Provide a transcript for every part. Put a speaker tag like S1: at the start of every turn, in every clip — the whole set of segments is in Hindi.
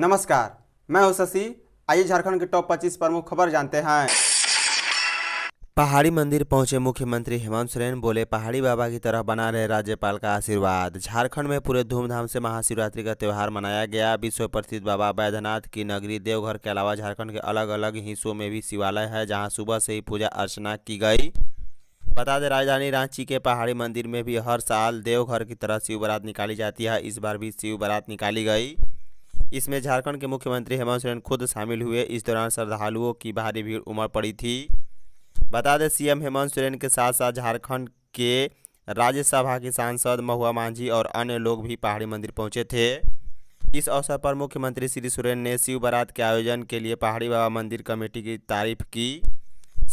S1: नमस्कार मैं हूं शशि आइए झारखंड के टॉप 25 प्रमुख खबर जानते हैं पहाड़ी मंदिर पहुंचे मुख्यमंत्री हेमंत सोरेन बोले पहाड़ी बाबा की तरह बना रहे राज्यपाल का आशीर्वाद झारखंड में पूरे धूमधाम से महाशिवरात्रि का त्यौहार मनाया गया विश्व प्रसिद्ध बाबा बैद्यनाथ की नगरी देवघर के अलावा झारखंड के अलग अलग हिस्सों में भी शिवालय है जहाँ सुबह से ही पूजा अर्चना की गई बता दें राजधानी रांची के पहाड़ी मंदिर में भी हर साल देवघर की तरह शिव बारात निकाली जाती है इस बार भी शिव बारात निकाली गई इसमें झारखंड के मुख्यमंत्री हेमंत सोरेन खुद शामिल हुए इस दौरान श्रद्धालुओं की भारी भीड़ उमड़ पड़ी थी बता दें सीएम हेमंत सोरेन के साथ साथ झारखंड के राज्यसभा के सांसद महुआ मांझी और अन्य लोग भी पहाड़ी मंदिर पहुंचे थे इस अवसर पर मुख्यमंत्री श्री सोरेन ने शिव बारात के आयोजन के लिए पहाड़ी बाबा मंदिर कमेटी की तारीफ की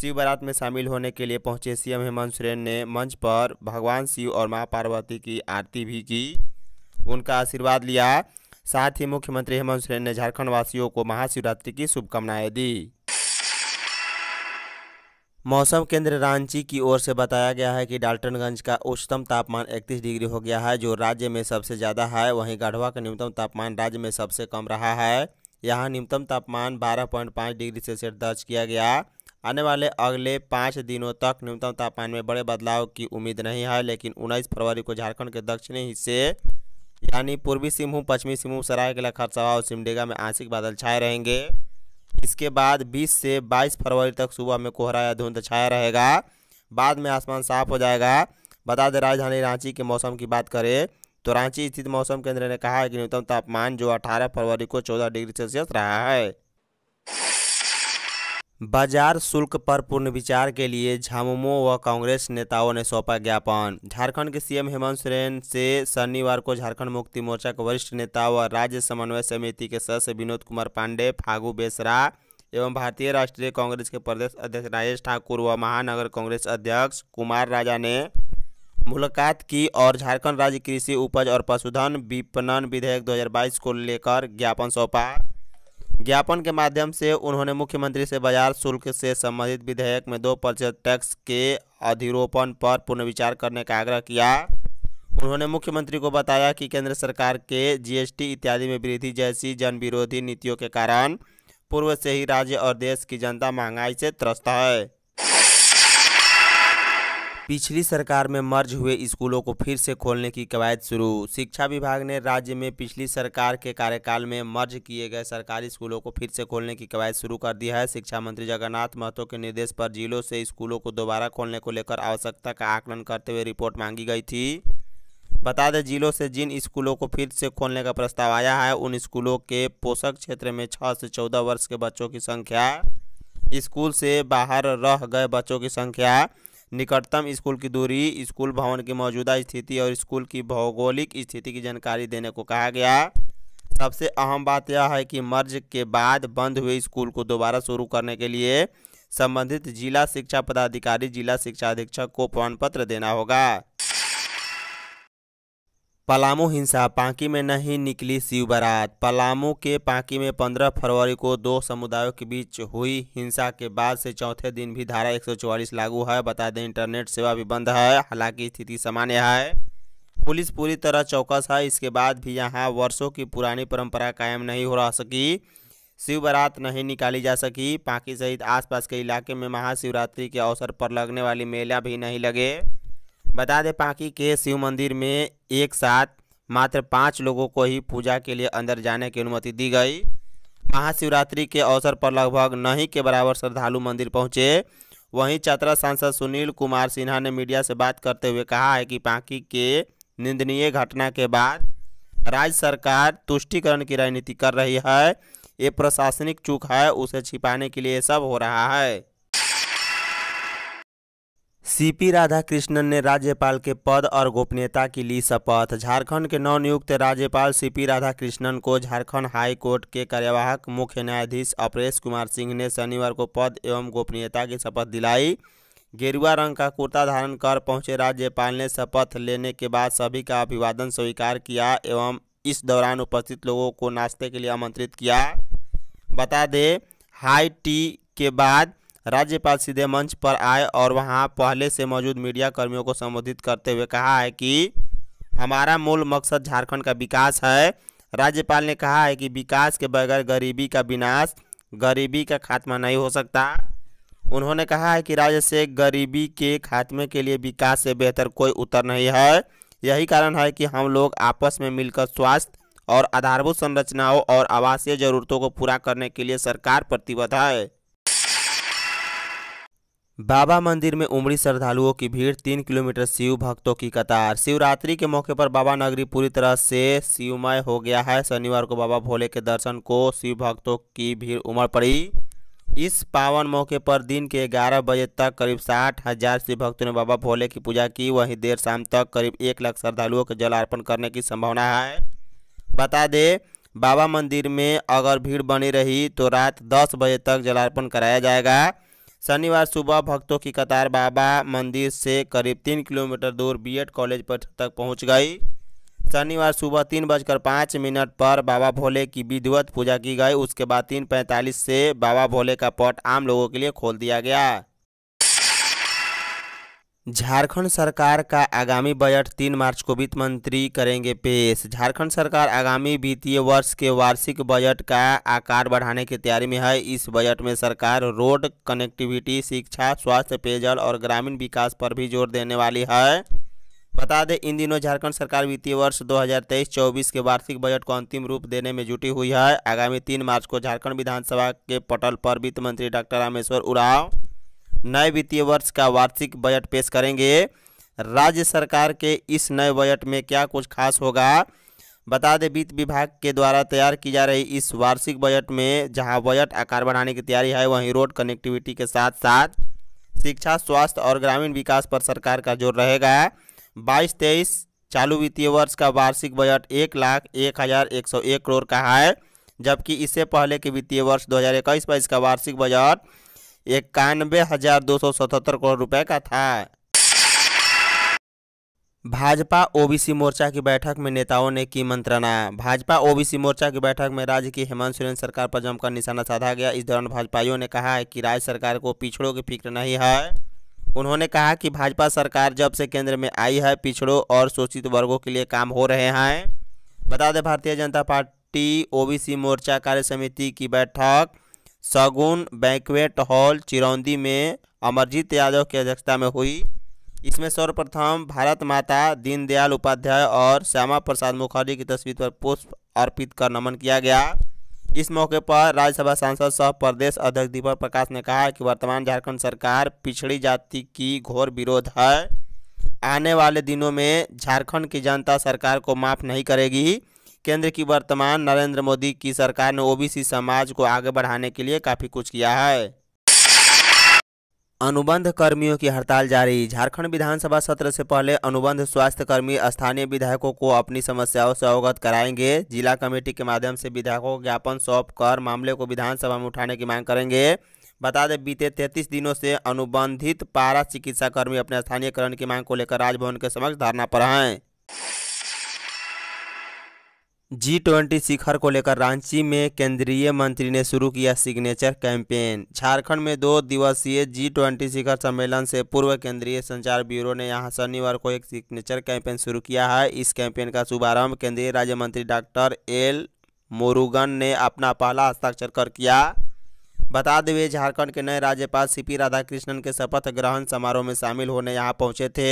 S1: शिव बारात में शामिल होने के लिए पहुंचे सीएम हेमंत सोरेन ने मंच पर भगवान शिव और मां पार्वती की आरती भी की उनका आशीर्वाद लिया साथ ही मुख्यमंत्री हेमंत सोरेन ने झारखंड वासियों को महाशिवरात्रि की शुभकामनाएं दी मौसम केंद्र रांची की ओर से बताया गया है कि डाल्टनगंज का उच्चतम तापमान 31 डिग्री हो गया है जो राज्य में सबसे ज़्यादा है वहीं गढ़वा का न्यूनतम तापमान राज्य में सबसे कम रहा है यहाँ न्यूनतम तापमान 12.5 डिग्री सेल्सियस दर्ज किया गया आने वाले अगले पाँच दिनों तक न्यूनतम तापमान में बड़े बदलाव की उम्मीद नहीं है लेकिन उन्नीस फरवरी को झारखंड के दक्षिणी हिस्से यानी पूर्वी सिंहभूम पश्चिमी सिंहभूम सरायकला खरसावा और सिमडेगा में आंशिक बादल छाए रहेंगे इसके बाद 20 से 22 फरवरी तक सुबह में कोहरा या धुंध छाया रहेगा बाद में आसमान साफ हो जाएगा बता दें राजधानी रांची के मौसम की बात करें तो रांची स्थित मौसम केंद्र ने कहा है कि न्यूनतम तापमान जो 18 फरवरी को 14 डिग्री सेल्सियस रहा है बाजार शुल्क पर पुनर्विचार के लिए झामुमो व कांग्रेस नेताओं ने सौंपा ज्ञापन झारखंड के सीएम हेमंत सोरेन से शनिवार को झारखंड मुक्ति मोर्चा के वरिष्ठ नेता व राज्य समन्वय समिति के सदस्य विनोद कुमार पांडे फागू बेसरा एवं भारतीय राष्ट्रीय कांग्रेस के प्रदेश अध्यक्ष राजेश ठाकुर व महानगर कांग्रेस अध्यक्ष कुमार राजा ने मुलाकात की और झारखंड राज्य कृषि उपज और पशुधन विपणन विधेयक 2022 को लेकर ज्ञापन सौंपा ज्ञापन के माध्यम से उन्होंने मुख्यमंत्री से बाजार शुल्क से संबंधित विधेयक में दो प्रतिशत टैक्स के अधिरोपण पर पुनर्विचार करने का आग्रह किया उन्होंने मुख्यमंत्री को बताया कि केंद्र सरकार के जीएसटी इत्यादि में वृद्धि जैसी जन विरोधी नीतियों के कारण पूर्व से ही राज्य और देश की जनता महंगाई से त्रस्त है पिछली सरकार में मर्ज हुए स्कूलों को फिर से खोलने की कवायद शुरू शिक्षा विभाग ने राज्य में पिछली सरकार के कार्यकाल में मर्ज किए गए सरकारी स्कूलों को फिर से खोलने की कवायद शुरू कर दी है शिक्षा मंत्री जगन्नाथ महतो के निर्देश पर जिलों से स्कूलों को दोबारा खोलने को लेकर आवश्यकता का आकलन करते हुए रिपोर्ट मांगी गई थी बता दें जिलों से जिन स्कूलों को फिर से खोलने का प्रस्ताव आया है उन स्कूलों के पोषक क्षेत्र में छः से चौदह वर्ष के बच्चों की संख्या स्कूल से बाहर रह गए बच्चों की संख्या निकटतम स्कूल की दूरी स्कूल भवन की मौजूदा स्थिति और स्कूल की भौगोलिक स्थिति की जानकारी देने को कहा गया सबसे अहम बात यह है कि मर्ज के बाद बंद हुए स्कूल को दोबारा शुरू करने के लिए संबंधित जिला शिक्षा पदाधिकारी जिला शिक्षा अधीक्षक को प्रमाण पत्र देना होगा पलामू हिंसा पांकी में नहीं निकली शिव बारात पलामू के पांकी में 15 फरवरी को दो समुदायों के बीच हुई हिंसा के बाद से चौथे दिन भी धारा 144 लागू है बता दें इंटरनेट सेवा भी बंद है हालांकि स्थिति सामान्य है पुलिस पूरी तरह चौकस है इसके बाद भी यहाँ वर्षों की पुरानी परंपरा कायम नहीं हो रह सकी शिव बारात नहीं निकाली जा सकी पांकी सहित आसपास के इलाके में महाशिवरात्रि के अवसर पर लगने वाली मेला भी नहीं लगे बता दें पाकि के शिव मंदिर में एक साथ मात्र पाँच लोगों को ही पूजा के लिए अंदर जाने की अनुमति दी गई महाशिवरात्रि के अवसर पर लगभग नहीं के बराबर श्रद्धालु मंदिर पहुंचे वहीं चतरा सांसद सुनील कुमार सिन्हा ने मीडिया से बात करते हुए कहा है कि पाकि के निंदनीय घटना के बाद राज्य सरकार तुष्टिकरण की रणनीति कर रही है ये प्रशासनिक चूक है उसे छिपाने के लिए सब हो रहा है सीपी राधाकृष्णन ने राज्यपाल के पद और गोपनीयता की ली शपथ झारखंड के नवनियुक्त राज्यपाल सीपी राधाकृष्णन को झारखंड हाई कोर्ट के कार्यवाहक मुख्य न्यायाधीश अपरेश कुमार सिंह ने शनिवार को पद एवं गोपनीयता की शपथ दिलाई गेरुआ रंग का कुर्ता धारण कर पहुंचे राज्यपाल ने शपथ लेने के बाद सभी का अभिवादन स्वीकार किया एवं इस दौरान उपस्थित लोगों को नाश्ते के लिए आमंत्रित किया बता दें हाई टी के बाद राज्यपाल सीधे मंच पर आए और वहां पहले से मौजूद मीडिया कर्मियों को संबोधित करते हुए कहा है कि हमारा मूल मकसद झारखंड का विकास है राज्यपाल ने कहा है कि विकास के बगैर गरीबी का विनाश गरीबी का खात्मा नहीं हो सकता उन्होंने कहा है कि राज्य से गरीबी के खात्मे के लिए विकास से बेहतर कोई उत्तर नहीं है यही कारण है कि हम लोग आपस में मिलकर स्वास्थ्य और आधारभूत संरचनाओं और आवासीय जरूरतों को पूरा करने के लिए सरकार प्रतिबद्ध है बाबा मंदिर में उमड़ी श्रद्धालुओं की भीड़ तीन किलोमीटर शिव भक्तों की कतार शिवरात्रि के मौके पर बाबा नगरी पूरी तरह से शिवमय हो गया है शनिवार को बाबा भोले के दर्शन को शिव भक्तों की भीड़ उमड़ पड़ी इस पावन मौके पर दिन के 11 बजे तक करीब साठ हजार शिव भक्तों ने बाबा भोले की पूजा की वहीं देर शाम तक करीब एक लाख श्रद्धालुओं के जल अर्पण करने की संभावना है बता दें बाबा मंदिर में अगर भीड़ बनी रही तो रात दस बजे तक जलार्पण कराया जाएगा शनिवार सुबह भक्तों की कतार बाबा मंदिर से करीब तीन किलोमीटर दूर बीएड कॉलेज पर तक पहुंच गई शनिवार सुबह तीन बजकर पाँच मिनट पर बाबा भोले की विधिवत पूजा की गई उसके बाद तीन पैंतालीस से बाबा भोले का पट आम लोगों के लिए खोल दिया गया झारखंड सरकार का आगामी बजट तीन मार्च को वित्त मंत्री करेंगे पेश झारखंड सरकार आगामी वित्तीय वर्ष के वार्षिक बजट का आकार बढ़ाने की तैयारी में है इस बजट में सरकार रोड कनेक्टिविटी शिक्षा स्वास्थ्य पेयजल और ग्रामीण विकास पर भी जोर देने वाली है बता दें इन दिनों झारखंड सरकार वित्तीय वर्ष 2023-24 के वार्षिक बजट को अंतिम रूप देने में जुटी हुई है आगामी तीन मार्च को झारखंड विधानसभा के पटल पर वित्त मंत्री डॉक्टर रामेश्वर उराव नए वित्तीय वर्ष का वार्षिक बजट पेश करेंगे राज्य सरकार के इस नए बजट में क्या कुछ खास होगा बता दें वित्त विभाग के द्वारा तैयार की जा रही इस वार्षिक बजट में जहां बजट आकार बढ़ाने की तैयारी है वहीं रोड कनेक्टिविटी के साथ साथ शिक्षा स्वास्थ्य और ग्रामीण विकास पर सरकार का जोर रहेगा बाईस तेईस चालू वित्तीय वर्ष का वार्षिक बजट एक लाख एक हज़ार एक सौ एक करोड़ का है जबकि इससे पहले के वित्तीय वर्ष दो हज़ार इक्कीस का वार्षिक बजट इक्यानबे हजार दो सौ सतहत्तर करोड़ रुपए का था भाजपा ओबीसी मोर्चा की बैठक में नेताओं ने की मंत्रणा भाजपा ओबीसी मोर्चा की बैठक में राज्य की हेमंत सोरेन सरकार पर जमकर निशाना साधा गया इस दौरान भाजपाइयों ने कहा है कि राज्य सरकार को पिछड़ों की फिक्र नहीं है उन्होंने कहा कि भाजपा सरकार जब से केंद्र में आई है पिछड़ों और शोषित वर्गों के लिए काम हो रहे हैं बता दें भारतीय जनता पार्टी ओबीसी मोर्चा कार्य समिति की बैठक सगुन बैंकवेट हॉल चिरौंदी में अमरजीत यादव की अध्यक्षता में हुई इसमें सर्वप्रथम भारत माता दीनदयाल उपाध्याय और श्यामा प्रसाद मुखर्जी की तस्वीर पर पुष्प अर्पित कर नमन किया गया इस मौके पर राज्यसभा सांसद सह प्रदेश अध्यक्ष दीपक प्रकाश ने कहा कि वर्तमान झारखंड सरकार पिछड़ी जाति की घोर विरोध है आने वाले दिनों में झारखंड की जनता सरकार को माफ नहीं करेगी केंद्र की वर्तमान नरेंद्र मोदी की सरकार ने ओबीसी समाज को आगे बढ़ाने के लिए काफ़ी कुछ किया है अनुबंध कर्मियों की हड़ताल जारी झारखंड विधानसभा सत्र से पहले अनुबंध स्वास्थ्य कर्मी स्थानीय विधायकों को अपनी समस्याओं से अवगत कराएंगे जिला कमेटी के माध्यम से विधायकों को ज्ञापन सौंप कर मामले को विधानसभा में उठाने की मांग करेंगे बता दें बीते तैंतीस दिनों से अनुबंधित पारा चिकित्सा कर्मी अपने स्थानीयकरण की मांग को लेकर राजभवन के समक्ष धरना पर हैं जी ट्वेंटी शिखर को लेकर रांची में केंद्रीय मंत्री ने शुरू किया सिग्नेचर कैंपेन झारखंड में दो दिवसीय जी ट्वेंटी शिखर सम्मेलन से पूर्व केंद्रीय संचार ब्यूरो ने यहां शनिवार को एक सिग्नेचर कैंपेन शुरू किया है इस कैंपेन का शुभारंभ केंद्रीय राज्य मंत्री डॉक्टर एल मुरुगन ने अपना पहला हस्ताक्षर कर किया बता दें झारखंड के नए राज्यपाल सी पी राधाकृष्णन के शपथ ग्रहण समारोह में शामिल होने यहाँ पहुँचे थे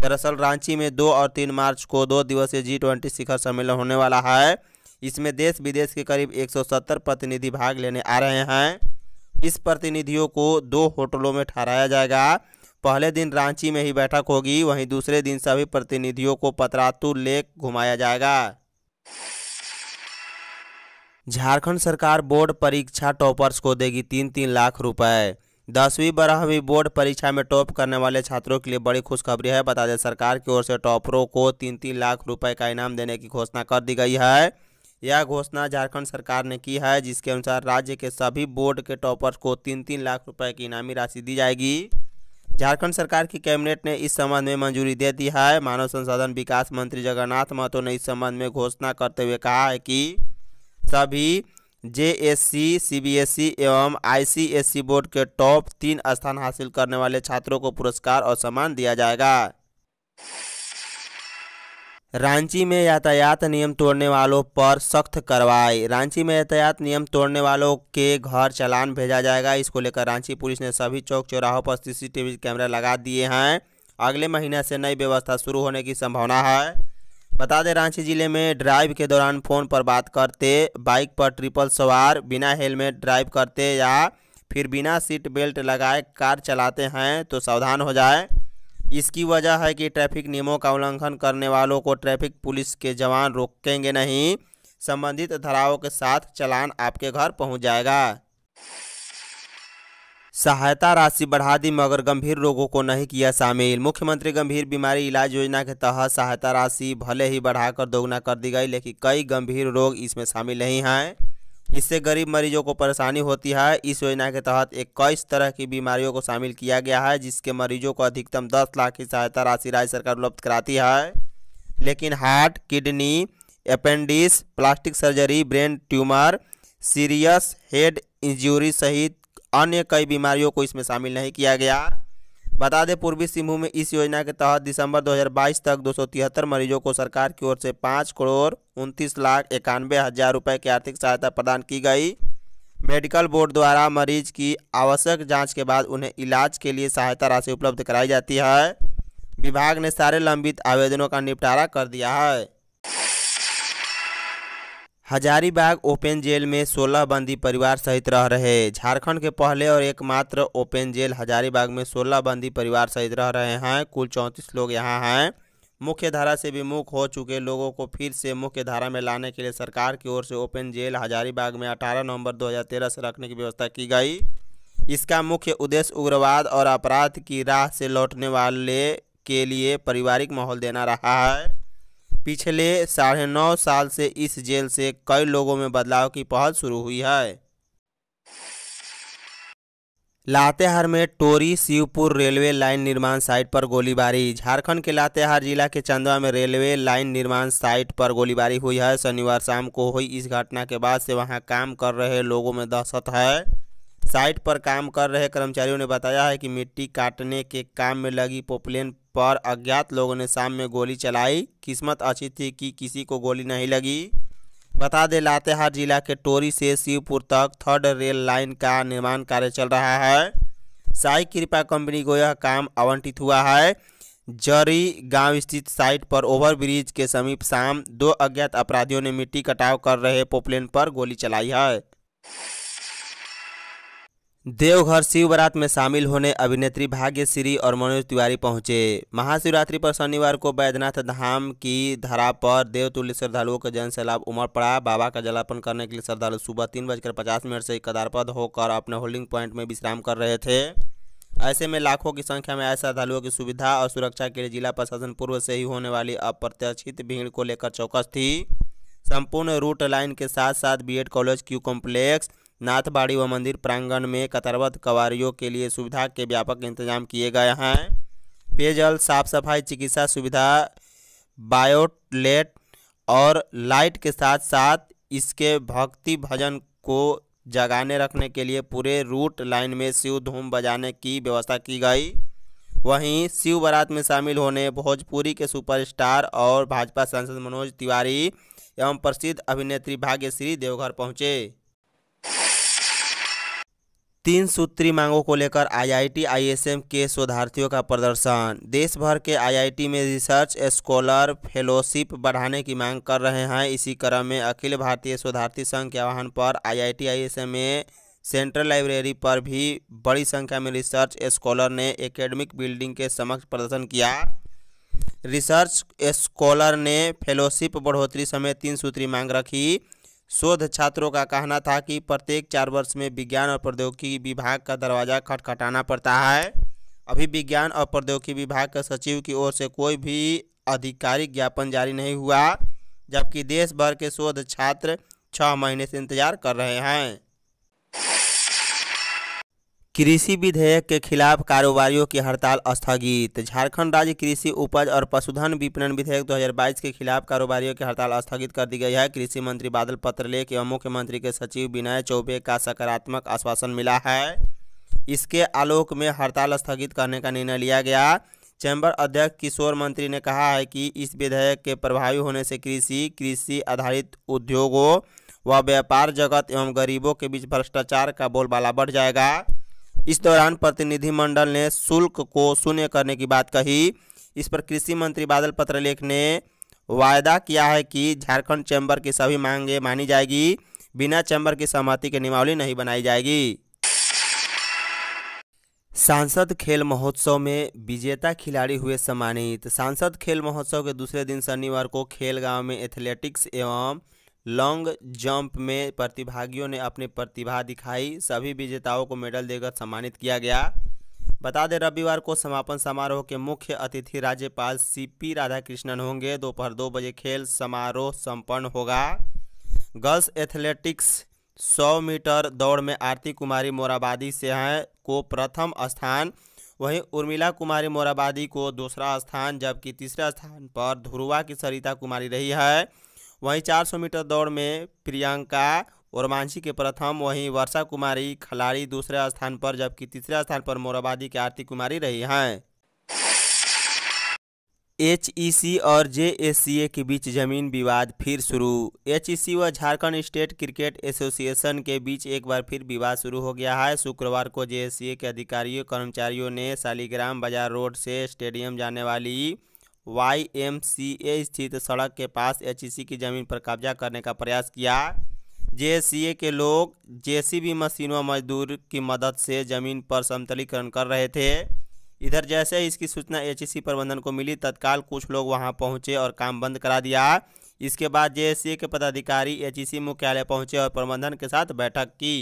S1: दरअसल रांची में दो और तीन मार्च को दो दिवसीय जी ट्वेंटी शिखर सम्मेलन होने वाला है इसमें देश विदेश के करीब 170 प्रतिनिधि भाग लेने आ रहे हैं इस प्रतिनिधियों को दो होटलों में ठहराया जाएगा पहले दिन रांची में ही बैठक होगी वहीं दूसरे दिन सभी प्रतिनिधियों को पतरातू लेक घुमाया जाएगा झारखंड सरकार बोर्ड परीक्षा टॉपर्स को देगी तीन तीन लाख रुपए दसवीं बारहवीं बोर्ड परीक्षा में टॉप करने वाले छात्रों के लिए बड़ी खुशखबरी है बता दें सरकार की ओर से टॉपरों को तीन तीन लाख रुपए का इनाम देने की घोषणा कर दी गई है यह घोषणा झारखंड सरकार ने की है जिसके अनुसार राज्य के सभी बोर्ड के टॉपर्स को तीन तीन लाख रुपये की इनामी राशि दी जाएगी झारखंड सरकार की कैबिनेट ने इस संबंध में मंजूरी दे दी है मानव संसाधन विकास मंत्री जगन्नाथ महतो ने इस संबंध में घोषणा करते हुए कहा है कि सभी जेएससी, सीबीएसई एवं आईसीएसई बोर्ड के टॉप तीन स्थान हासिल करने वाले छात्रों को पुरस्कार और सम्मान दिया जाएगा रांची में यातायात नियम तोड़ने वालों पर सख्त कार्रवाई रांची में यातायात नियम तोड़ने वालों के घर चालान भेजा जाएगा इसको लेकर रांची पुलिस ने सभी चौक चौराहों पर सीसीटीवी कैमरा लगा दिए हैं अगले महीने से नई व्यवस्था शुरू होने की संभावना है बता दें रांची जिले में ड्राइव के दौरान फ़ोन पर बात करते बाइक पर ट्रिपल सवार बिना हेलमेट ड्राइव करते या फिर बिना सीट बेल्ट लगाए कार चलाते हैं तो सावधान हो जाए इसकी वजह है कि ट्रैफिक नियमों का उल्लंघन करने वालों को ट्रैफिक पुलिस के जवान रोकेंगे नहीं संबंधित धाराओं के साथ चलान आपके घर पहुंच जाएगा सहायता राशि बढ़ा दी मगर गंभीर रोगों को नहीं किया शामिल मुख्यमंत्री गंभीर बीमारी इलाज योजना के तहत सहायता राशि भले ही बढ़ाकर दोगुना कर दी गई लेकिन कई गंभीर रोग इसमें शामिल नहीं हैं इससे गरीब मरीजों को परेशानी होती है इस योजना के तहत इक्कीस तरह की बीमारियों को शामिल किया गया है जिसके मरीजों को अधिकतम दस लाख की सहायता राशि राज्य सरकार उपलब्ध कराती है लेकिन heart kidney appendix plastic surgery brain tumour serious head injury सहित अन्य कई बीमारियों को इसमें शामिल नहीं किया गया बता दें पूर्वी सिंहभूम में इस योजना के तहत दिसंबर 2022 तक दो मरीजों को सरकार की ओर से पाँच करोड़ उनतीस लाख इक्यानवे हज़ार रुपये की आर्थिक सहायता प्रदान की गई मेडिकल बोर्ड द्वारा मरीज की आवश्यक जांच के बाद उन्हें इलाज के लिए सहायता राशि उपलब्ध कराई जाती है विभाग ने सारे लंबित आवेदनों का निपटारा कर दिया है हजारीबाग ओपन जेल में 16 बंदी परिवार सहित रह रहे झारखंड के पहले और एकमात्र ओपन जेल हजारीबाग में 16 बंदी परिवार सहित रह रहे हैं कुल 34 लोग यहां हैं मुख्य धारा से विमुख हो चुके लोगों को फिर से मुख्य धारा में लाने के लिए सरकार की ओर से ओपन जेल हजारीबाग में 18 नवंबर 2013 से रखने की व्यवस्था की गई इसका मुख्य उद्देश्य उग्रवाद और अपराध की राह से लौटने वाले के लिए पारिवारिक माहौल देना रहा है पिछले साढ़े नौ साल से इस जेल से कई लोगों में बदलाव की पहल शुरू हुई है लातेहार में टोरी शिवपुर रेलवे लाइन निर्माण साइट पर गोलीबारी झारखंड के लातेहार जिला के चंदवा में रेलवे लाइन निर्माण साइट पर गोलीबारी हुई है शनिवार शाम को हुई इस घटना के बाद से वहां काम कर रहे लोगों में दहशत है साइट पर काम कर रहे कर्मचारियों ने बताया है कि मिट्टी काटने के काम में लगी पोपलेन पर अज्ञात लोगों ने शाम में गोली चलाई किस्मत अच्छी थी कि किसी को गोली नहीं लगी बता दें लातेहार जिला के टोरी से शिवपुर तक थर्ड रेल लाइन का निर्माण कार्य चल रहा है साई कृपा कंपनी को यह काम आवंटित हुआ है जरी गांव स्थित साइट पर ओवरब्रिज के समीप शाम दो अज्ञात अपराधियों ने मिट्टी कटाव कर रहे पोपलेन पर गोली चलाई है देवघर शिव में शामिल होने अभिनेत्री भाग्य श्री और मनोज तिवारी पहुंचे महाशिवरात्रि पर शनिवार को बैद्यनाथ धाम की धरा पर देवतुल्य श्रद्धालुओं का जन सैलाब उमड़ पड़ा बाबा का जलार्पण करने के लिए श्रद्धालु सुबह तीन बजकर पचास मिनट से कदारपद होकर अपने होल्डिंग पॉइंट में विश्राम कर रहे थे ऐसे में लाखों की संख्या में आए श्रद्धालुओं की सुविधा और सुरक्षा के लिए जिला प्रशासन पूर्व से ही होने वाली अप्रत्याशित भीड़ को लेकर चौकस थी संपूर्ण रूट लाइन के साथ साथ बीएड कॉलेज क्यू कॉम्प्लेक्स नाथबाड़ी व मंदिर प्रांगण में कतरबद्ध कवारियों के लिए सुविधा के व्यापक इंतजाम किए गए हैं पेयजल साफ सफाई चिकित्सा सुविधा बायोटलेट और लाइट के साथ साथ इसके भक्ति भजन को जगाने रखने के लिए पूरे रूट लाइन में शिव धूम बजाने की व्यवस्था की गई वहीं शिव बारात में शामिल होने भोजपुरी के सुपरस्टार और भाजपा सांसद मनोज तिवारी एवं प्रसिद्ध अभिनेत्री भाग्यश्री देवघर पहुंचे तीन सूत्री मांगों को लेकर आईआईटी आईएसएम के शोधार्थियों का प्रदर्शन देश भर के आईआईटी में रिसर्च स्कॉलर फेलोशिप बढ़ाने की मांग कर रहे हैं इसी क्रम में अखिल भारतीय शोधार्थी संघ के आह्वान पर आईआईटी आईएसएम में सेंट्रल लाइब्रेरी पर भी बड़ी संख्या में रिसर्च स्कॉलर ने एकेडमिक बिल्डिंग के समक्ष प्रदर्शन किया रिसर्च स्कॉलर ने फेलोशिप बढ़ोतरी समेत तीन सूत्री मांग रखी शोध छात्रों का कहना था कि प्रत्येक चार वर्ष में विज्ञान और प्रौद्योगिकी विभाग का दरवाज़ा खटखटाना पड़ता है अभी विज्ञान और प्रौद्योगिकी विभाग के सचिव की ओर से कोई भी आधिकारिक ज्ञापन जारी नहीं हुआ जबकि देश भर के शोध छात्र छः महीने से इंतजार कर रहे हैं कृषि विधेयक के खिलाफ कारोबारियों की हड़ताल स्थगित झारखंड राज्य कृषि उपज और पशुधन विपणन विधेयक 2022 के खिलाफ कारोबारियों की हड़ताल स्थगित कर दी गई है कृषि मंत्री बादल पत्रलेख एवं मुख्यमंत्री के सचिव विनय चौबे का सकारात्मक आश्वासन मिला है इसके आलोक में हड़ताल स्थगित करने का निर्णय लिया गया चैम्बर अध्यक्ष किशोर मंत्री ने कहा है कि इस विधेयक के प्रभावी होने से कृषि कृषि आधारित उद्योगों व व्यापार जगत एवं गरीबों के बीच भ्रष्टाचार का बोलबाला बढ़ जाएगा इस दौरान प्रतिनिधिमंडल ने शुल्क को शून्य करने की बात कही इस पर कृषि मंत्री बादल पत्रलेख ने वायदा किया है कि झारखंड चैम्बर की सभी मांगे मानी जाएगी बिना चैम्बर की सहमति के नियमावली नहीं बनाई जाएगी सांसद खेल महोत्सव में विजेता खिलाड़ी हुए सम्मानित सांसद खेल महोत्सव के दूसरे दिन शनिवार को खेल में एथलेटिक्स एवं लॉन्ग जंप में प्रतिभागियों ने अपनी प्रतिभा दिखाई सभी विजेताओं को मेडल देकर सम्मानित किया गया बता दें रविवार को समापन समारोह के मुख्य अतिथि राज्यपाल सी पी राधाकृष्णन होंगे दोपहर दो बजे खेल समारोह संपन्न होगा गर्ल्स एथलेटिक्स 100 मीटर दौड़ में आरती कुमारी मोराबादी से हैं को प्रथम स्थान वहीं उर्मिला कुमारी मोराबादी को दूसरा स्थान जबकि तीसरा स्थान पर ध्रुवा की सरिता कुमारी रही है वहीं 400 मीटर दौड़ में प्रियंका ओरमांझी के प्रथम वहीं वर्षा कुमारी खिलाड़ी दूसरे स्थान पर जबकि तीसरे स्थान पर मोराबादी की आरती कुमारी रही हैं एच और जे के बीच जमीन विवाद फिर शुरू एच व झारखंड स्टेट क्रिकेट एसोसिएशन के बीच एक बार फिर विवाद शुरू हो गया है शुक्रवार को जे के अधिकारियों कर्मचारियों ने सालीग्राम बाजार रोड से स्टेडियम जाने वाली वाई एम सी ए स्थित सड़क के पास एच ई सी की ज़मीन पर कब्जा करने का प्रयास किया जे सी ए के लोग जे सी मशीन व मजदूर की मदद से ज़मीन पर समतलीकरण कर रहे थे इधर जैसे ही इसकी सूचना एच ई प्रबंधन को मिली तत्काल कुछ लोग वहां पहुंचे और काम बंद करा दिया इसके बाद जे के पदाधिकारी एच मुख्यालय पहुंचे और प्रबंधन के साथ बैठक की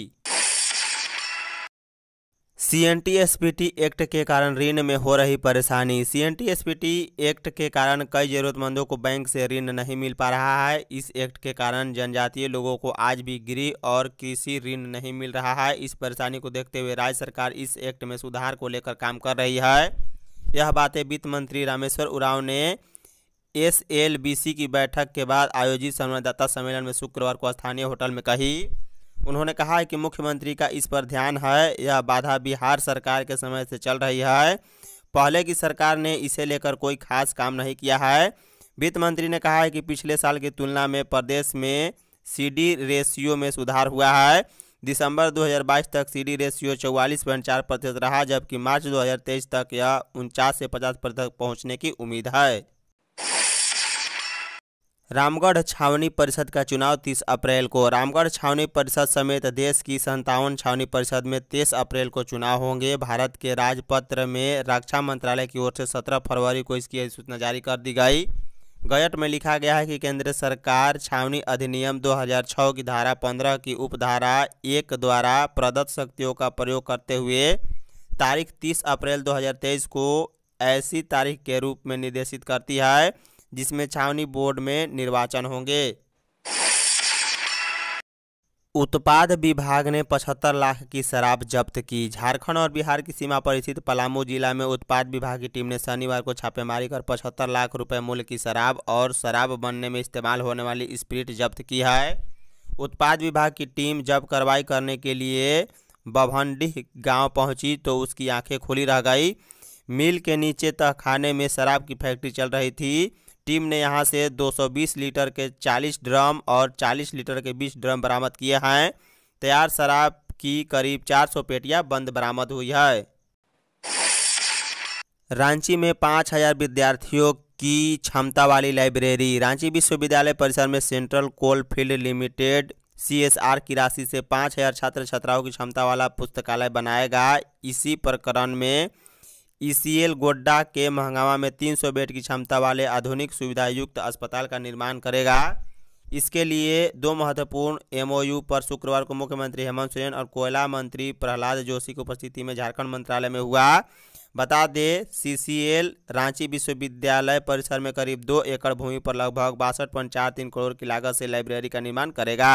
S1: C N T S P T act के कारण ऋण में हो रही परेशानी C N T S P T act के कारण कई जरूरतमंदों को बैंक से ऋण नहीं मिल पा रहा है इस एक्ट के कारण जनजातीय लोगों को आज भी गृह और कृषि ऋण नहीं मिल रहा है इस परेशानी को देखते हुए राज्य सरकार इस एक्ट में सुधार को लेकर काम कर रही है यह बातें वित्त मंत्री रामेश्वर उराव ने एस एल बी सी की बैठक के बाद आयोजित संवाददाता सम्मेलन में शुक्रवार को स्थानीय होटल में कही उन्होंने कहा है कि मुख्यमंत्री का इस पर ध्यान है यह बाधा बिहार सरकार के समय से चल रही है पहले की सरकार ने इसे लेकर कोई खास काम नहीं किया है वित्त मंत्री ने कहा है कि पिछले साल की तुलना में प्रदेश में सीडी रेशियो में सुधार हुआ है दिसंबर 2022 तक सीडी रेशियो चौवालीस पॉइंट चार प्रतिशत रहा जबकि मार्च 2023 तक यह उनचास से पचास प्रतिशत पहुँचने की उम्मीद है रामगढ़ छावनी परिषद का चुनाव 30 अप्रैल को रामगढ़ छावनी परिषद समेत देश की संतावन छावनी परिषद में 30 अप्रैल को चुनाव होंगे भारत के राजपत्र में रक्षा मंत्रालय की ओर से 17 फरवरी को इसकी अधिसूचना जारी कर दी गई गजट में लिखा गया है कि केंद्र सरकार छावनी अधिनियम 2006 की धारा 15 की उपधारा एक द्वारा प्रदत्त शक्तियों का प्रयोग करते हुए तारीख तीस अप्रैल दो को ऐसी तारीख के रूप में निर्देशित करती है जिसमें छावनी बोर्ड में निर्वाचन होंगे उत्पाद विभाग ने 75 लाख की शराब जब्त की झारखंड और बिहार की सीमा पर स्थित पलामू जिला में उत्पाद विभाग की टीम ने शनिवार को छापेमारी कर 75 लाख रुपए मूल्य की शराब और शराब बनने में इस्तेमाल होने वाली स्प्रिट जब्त की है उत्पाद विभाग की टीम जब कार्रवाई करने के लिए बभंडीह गांव पहुंची तो उसकी आंखें खुली रह गई मिल के नीचे तहखाने में शराब की फैक्ट्री चल रही थी टीम ने यहां से 220 लीटर के 40 ड्रम और 40 लीटर के 20 ड्रम बरामद किए हैं तैयार शराब की करीब 400 पेटियाँ बंद बरामद हुई है रांची में 5000 विद्यार्थियों की क्षमता वाली लाइब्रेरी रांची विश्वविद्यालय परिसर में central coal field limited CSR की राशि से 5000 छात्र छात्राओं की क्षमता वाला पुस्तकालय बनाएगा इसी प्रकरण में ईसीएल गोड्डा के महंगामा में 300 बेड की क्षमता वाले आधुनिक सुविधा युक्त अस्पताल का निर्माण करेगा इसके लिए दो महत्वपूर्ण एमओयू पर शुक्रवार को मुख्यमंत्री हेमंत सोरेन और कोयला मंत्री प्रहलाद जोशी की उपस्थिति में झारखंड मंत्रालय में हुआ बता दें सीसीएल रांची विश्वविद्यालय परिसर में करीब दो एकड़ भूमि पर लगभग बासठ पॉइंट चार तीन करोड़ की लागत से लाइब्रेरी का निर्माण करेगा